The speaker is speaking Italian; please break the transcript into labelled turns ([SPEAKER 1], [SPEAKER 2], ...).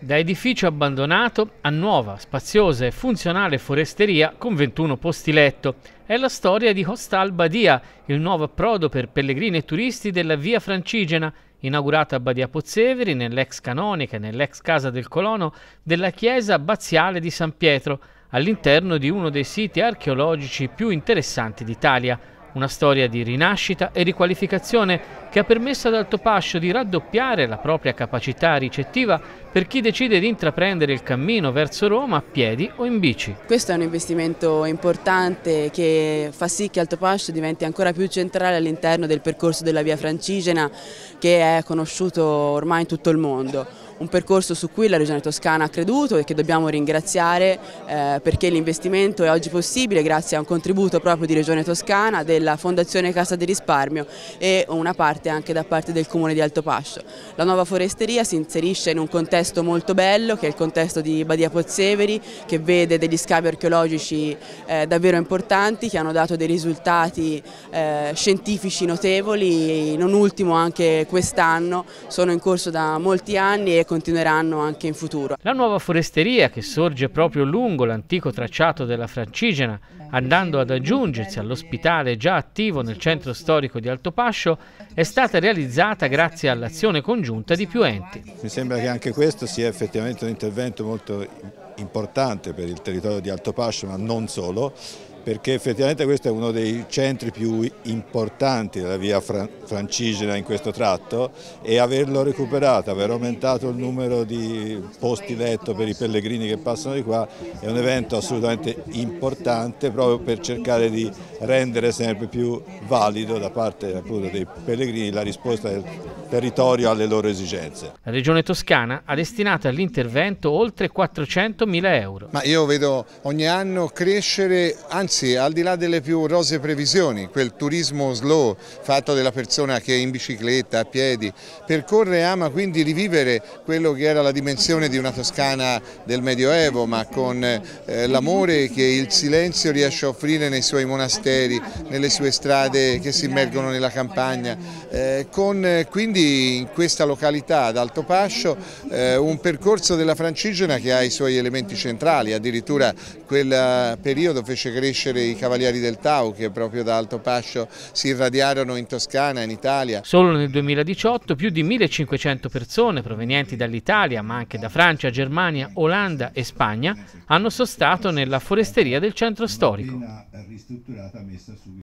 [SPEAKER 1] da edificio abbandonato a nuova, spaziosa e funzionale foresteria con 21 posti letto. È la storia di Hostal Badia, il nuovo approdo per pellegrini e turisti della Via Francigena, inaugurata a Badia Pozzeveri nell'ex canonica e nell'ex casa del colono della chiesa abbaziale di San Pietro, all'interno di uno dei siti archeologici più interessanti d'Italia, una storia di rinascita e riqualificazione che ha permesso ad Altopascio di raddoppiare la propria capacità ricettiva per chi decide di intraprendere il cammino verso Roma a piedi o in bici.
[SPEAKER 2] Questo è un investimento importante che fa sì che Altopascio diventi ancora più centrale all'interno del percorso della via Francigena che è conosciuto ormai in tutto il mondo un percorso su cui la Regione Toscana ha creduto e che dobbiamo ringraziare eh, perché l'investimento è oggi possibile grazie a un contributo proprio di Regione Toscana, della Fondazione Casa di Risparmio e una parte anche da parte del Comune di Altopascio. La nuova foresteria si inserisce in un contesto molto bello che è il contesto di Badia Pozzeveri che vede degli scavi archeologici eh, davvero importanti che hanno dato dei risultati eh, scientifici notevoli, non ultimo anche quest'anno, sono in corso da molti anni e continueranno anche in futuro.
[SPEAKER 1] La nuova foresteria che sorge proprio lungo l'antico tracciato della Francigena, andando ad aggiungersi all'ospitale già attivo nel centro storico di Altopascio, è stata realizzata grazie all'azione congiunta di più enti.
[SPEAKER 3] Mi sembra che anche questo sia effettivamente un intervento molto importante per il territorio di Alto Pascio, ma non solo, perché effettivamente questo è uno dei centri più importanti della via Francigena in questo tratto e averlo recuperato, aver aumentato il numero di posti letto per i pellegrini che passano di qua è un evento assolutamente importante proprio per cercare di rendere sempre più valido da parte appunto, dei pellegrini allegri la risposta del territorio alle loro esigenze.
[SPEAKER 1] La Regione Toscana ha destinato all'intervento oltre 400.000 euro. Ma
[SPEAKER 3] io vedo
[SPEAKER 1] ogni anno crescere,
[SPEAKER 4] anzi al di là delle più rose previsioni, quel turismo slow fatto della persona che è in bicicletta, a piedi, percorre e ama quindi rivivere quello che era la dimensione di una Toscana del Medioevo, ma con eh, l'amore che il silenzio riesce a offrire nei suoi monasteri, nelle sue strade che si immergono nella campagna. Eh, con eh, quindi in questa località ad Alto Pascio eh, un percorso della Francigena che ha i suoi elementi centrali, addirittura quel eh, periodo fece crescere i Cavalieri del Tau che proprio da Alto Pascio si irradiarono in Toscana, in Italia.
[SPEAKER 1] Solo nel 2018 più di 1500 persone provenienti dall'Italia ma anche da Francia, Germania, Olanda e Spagna hanno sostato nella foresteria del centro storico.